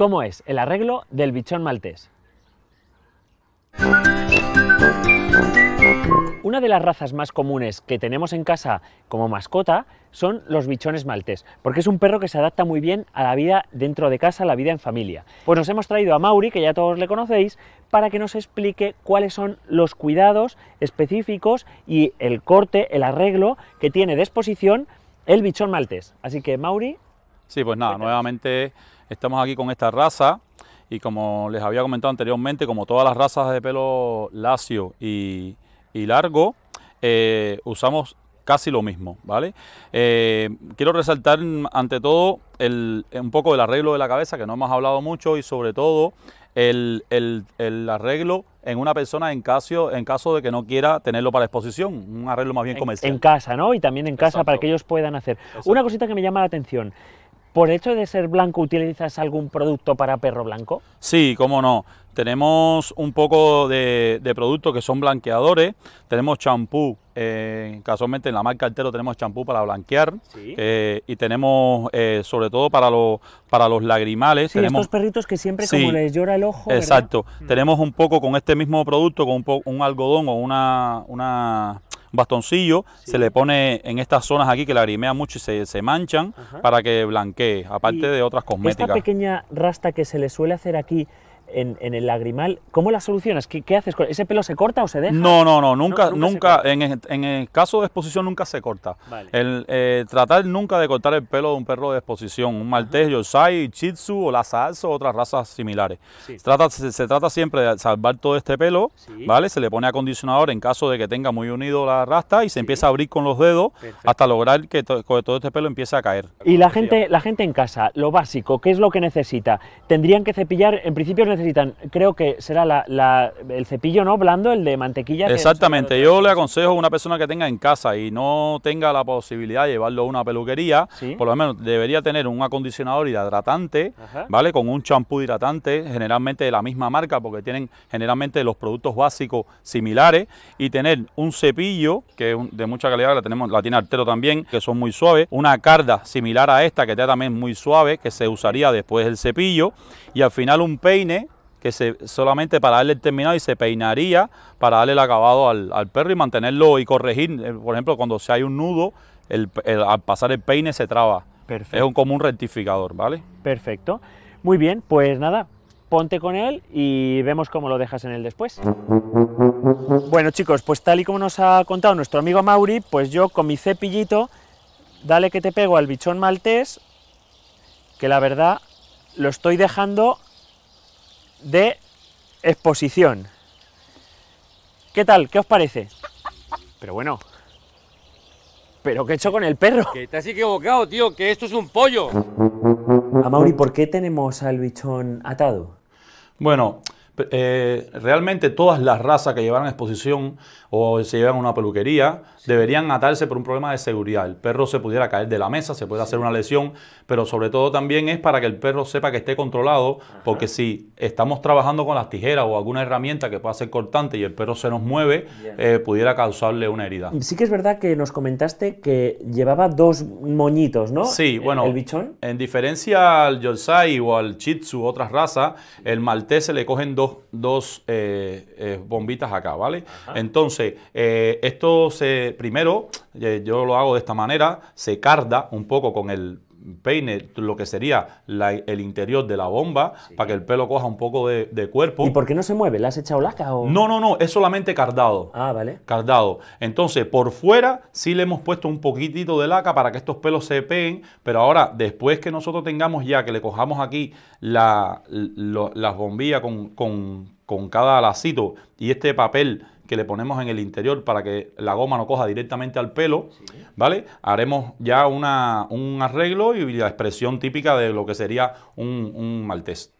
cómo es el arreglo del bichón maltés. Una de las razas más comunes que tenemos en casa como mascota son los bichones maltés, porque es un perro que se adapta muy bien a la vida dentro de casa, a la vida en familia. Pues nos hemos traído a Mauri, que ya todos le conocéis, para que nos explique cuáles son los cuidados específicos y el corte, el arreglo que tiene de exposición el bichón maltés. Así que Mauri, Sí, pues nada, nuevamente estamos aquí con esta raza y como les había comentado anteriormente, como todas las razas de pelo lacio y, largo, eh, usamos casi lo mismo, ¿vale? Eh, quiero resaltar ante todo el, un poco el arreglo de la cabeza, que no hemos hablado mucho, y sobre todo el, arreglo en una persona en caso, en caso de que no quiera tenerlo para exposición, un arreglo más bien comercial. En, casa, ¿no? Y también en casa para que ellos puedan hacer. Una cosita que me llama la atención. ¿Por hecho de ser blanco utilizas algún producto para perro blanco? Sí, cómo no. Tenemos un poco de, productos que son blanqueadores. Tenemos champú, eh, casualmente en la marca Altero tenemos champú para blanquear. Eh, y tenemos, eh, sobre todo para, los para los lagrimales. Sí, tenemos, estos perritos que siempre como les llora el ojo. Exacto. Mm. Tenemos un poco con este mismo producto, con un, un algodón o una, una bastoncillo, se le pone en estas zonas aquí que lagrimean mucho y se, se manchan para que blanquee, aparte de otras cosméticas. Esta pequeña rasta que se le suele hacer aquí, en, el lagrimal, ¿cómo la solucionas? ¿Qué, ¿Qué, haces? ¿Ese pelo se corta o se deja? No, no, no, nunca, nunca, en, el, caso de exposición nunca se corta. El, eh, tratar nunca de cortar el pelo de un perro de exposición, un maltés, sai, chitsu o la salsa o otras razas similares. se, trata siempre de salvar todo este pelo, ¿vale? Se le pone acondicionador en caso de que tenga muy unido la rasta y se empieza a abrir con los dedos hasta lograr que todo este pelo empiece a caer. Y la gente, la gente en casa, lo básico, ¿qué es lo que necesita? Tendrían que cepillar, en principio necesitan, creo que será el cepillo no blando, el de mantequilla. Exactamente, yo le aconsejo a una persona que tenga en casa y no tenga la posibilidad de llevarlo a una peluquería, por lo menos debería tener un acondicionador hidratante, ¿vale? Con un champú hidratante, generalmente de la misma marca, porque tienen generalmente los productos básicos similares, y tener un cepillo, que de mucha calidad, la, tenemos, la tiene Artero también, que son muy suaves, una carda similar a esta, que está también muy suave, que se usaría después del cepillo, y al final un peine que se, solamente para darle el terminado y se peinaría para darle el acabado al, perro y mantenerlo y corregir. Eh, por ejemplo, cuando se hay un nudo, al pasar el peine se traba. Perfecto. Es un común rectificador, ¿vale? Perfecto. Muy bien, pues nada, ponte con él y vemos cómo lo dejas en él después. Bueno chicos, pues tal y como nos ha contado nuestro amigo Mauri, pues yo con mi cepillito, dale que te pego al bichón maltés, que la verdad lo estoy dejando de exposición. ¿Qué tal? ¿Qué os parece? Pero bueno. ¿Pero qué he hecho con el perro? Que te has equivocado, tío, que esto es un pollo. A Mauri, ¿por qué tenemos al bichón atado? Bueno, eh, realmente todas las razas que llevaran exposición o se llevan a una peluquería deberían atarse por un problema de seguridad. El perro se pudiera caer de la mesa, se puede hacer una lesión, pero sobre todo también es para que el perro sepa que esté controlado, porque si estamos trabajando con las tijeras o alguna herramienta que pueda ser cortante y el perro se nos mueve, eh, pudiera causarle una herida. Sí que es verdad que nos comentaste que llevaba dos moñitos, ¿no? Sí, bueno. ¿El En diferencia al Yorkshire o al chitsu otras razas, el maltés se le cogen dos dos, eh, eh, bombitas acá, ¿vale? Entonces, eh, esto se, primero, yo lo hago de esta manera, se carda un poco con el peine lo que sería el interior de la bomba para que el pelo coja un poco de, cuerpo. ¿Y por qué no se mueve? ¿Le has echado laca o...? No, no, no, es solamente cardado. Ah, vale. Cardado. Entonces, por fuera sí le hemos puesto un poquitito de laca para que estos pelos se peguen, pero ahora, después que nosotros tengamos ya que le cojamos aquí la, las bombillas con con cada lacito y este papel que le ponemos en el interior para que la goma no coja directamente al pelo, ¿vale? Haremos ya una, un arreglo y la expresión típica de lo que sería un, maltés.